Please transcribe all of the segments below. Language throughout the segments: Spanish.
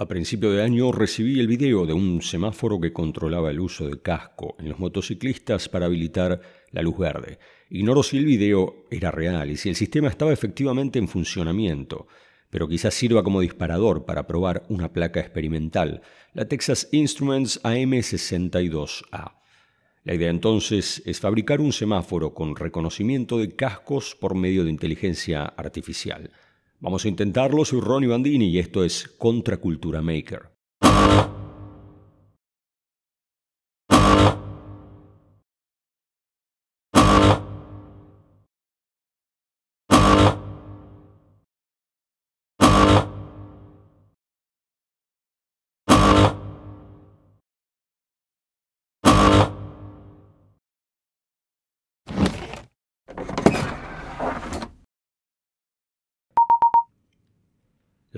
A principio de año recibí el video de un semáforo que controlaba el uso de casco en los motociclistas para habilitar la luz verde. Ignoro si el video era real y si el sistema estaba efectivamente en funcionamiento, pero quizás sirva como disparador para probar una placa experimental, la Texas Instruments AM62A. La idea entonces es fabricar un semáforo con reconocimiento de cascos por medio de inteligencia artificial. Vamos a intentarlo, soy Ronnie Bandini y esto es Contracultura Maker.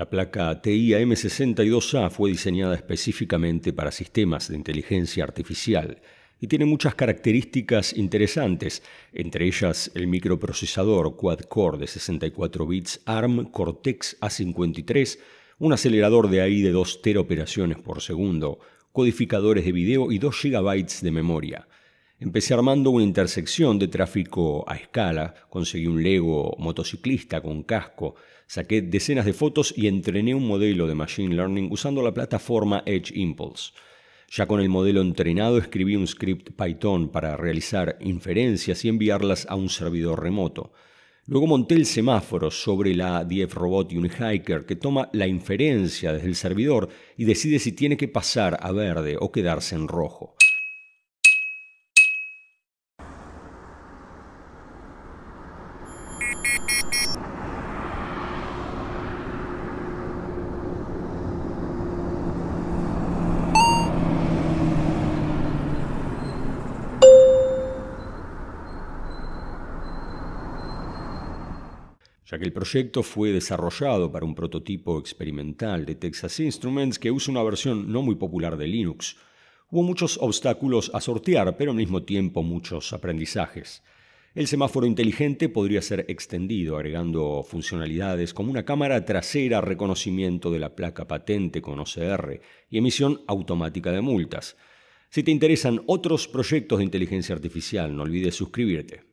La placa TIAM62A fue diseñada específicamente para sistemas de inteligencia artificial y tiene muchas características interesantes, entre ellas el microprocesador quad-core de 64 bits ARM Cortex A53, un acelerador de AI de 2 Teraoperaciones por segundo, codificadores de video y 2 GB de memoria. Empecé armando una intersección de tráfico a escala, conseguí un Lego motociclista con casco, saqué decenas de fotos y entrené un modelo de Machine Learning usando la plataforma Edge Impulse. Ya con el modelo entrenado escribí un script Python para realizar inferencias y enviarlas a un servidor remoto. Luego monté el semáforo sobre la DF Robot y hiker que toma la inferencia desde el servidor y decide si tiene que pasar a verde o quedarse en rojo. ya que el proyecto fue desarrollado para un prototipo experimental de Texas Instruments que usa una versión no muy popular de Linux. Hubo muchos obstáculos a sortear, pero al mismo tiempo muchos aprendizajes. El semáforo inteligente podría ser extendido agregando funcionalidades como una cámara trasera, reconocimiento de la placa patente con OCR y emisión automática de multas. Si te interesan otros proyectos de inteligencia artificial, no olvides suscribirte.